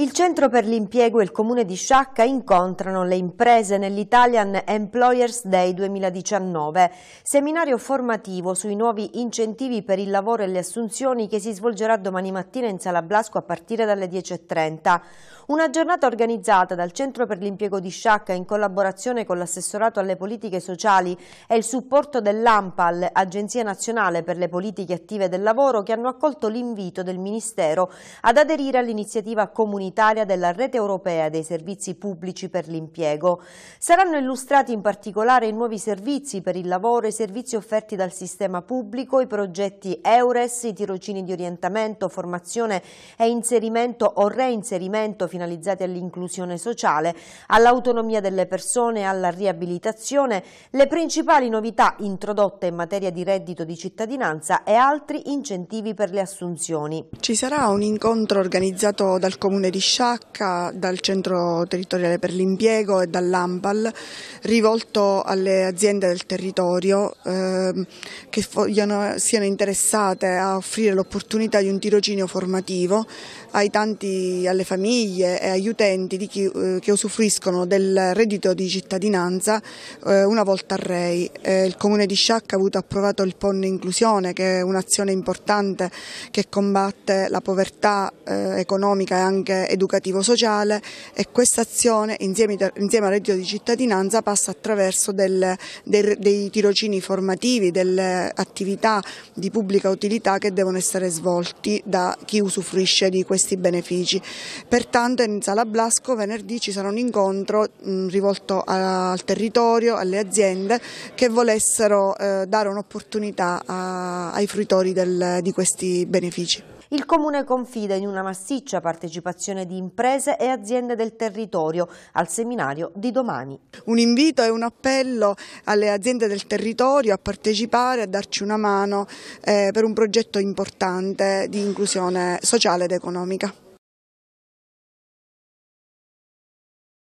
Il Centro per l'Impiego e il Comune di Sciacca incontrano le imprese nell'Italian Employers Day 2019, seminario formativo sui nuovi incentivi per il lavoro e le assunzioni che si svolgerà domani mattina in Sala Blasco a partire dalle 10.30. Una giornata organizzata dal Centro per l'Impiego di Sciacca in collaborazione con l'Assessorato alle Politiche Sociali e il supporto dell'AMPAL, Agenzia Nazionale per le Politiche Attive del Lavoro, che hanno accolto l'invito del Ministero ad aderire all'iniziativa comunitaria Italia della rete europea dei servizi pubblici per l'impiego. Saranno illustrati in particolare i nuovi servizi per il lavoro, i servizi offerti dal sistema pubblico, i progetti EURES, i tirocini di orientamento, formazione e inserimento o reinserimento finalizzati all'inclusione sociale, all'autonomia delle persone e alla riabilitazione, le principali novità introdotte in materia di reddito di cittadinanza e altri incentivi per le assunzioni. Ci sarà un incontro organizzato dal Comune di di Sciacca, dal Centro Territoriale per l'Impiego e dall'Ampal, rivolto alle aziende del territorio eh, che vogliono, siano interessate a offrire l'opportunità di un tirocinio formativo tanti, alle famiglie e agli utenti chi, eh, che usufruiscono del reddito di cittadinanza eh, una volta a Rei. Eh, il Comune di Sciacca ha avuto approvato il PON Inclusione, che è un'azione importante che combatte la povertà eh, economica e anche educativo sociale e questa azione insieme, insieme al reddito di cittadinanza passa attraverso del, del, dei tirocini formativi, delle attività di pubblica utilità che devono essere svolti da chi usufruisce di questi benefici. Pertanto in Sala Blasco venerdì ci sarà un incontro mh, mm, rivolto a, al territorio, alle aziende che volessero eh, dare un'opportunità ai fruitori del, di questi benefici. Il Comune confida in una massiccia partecipazione di imprese e aziende del territorio al seminario di domani. Un invito e un appello alle aziende del territorio a partecipare, a darci una mano eh, per un progetto importante di inclusione sociale ed economica.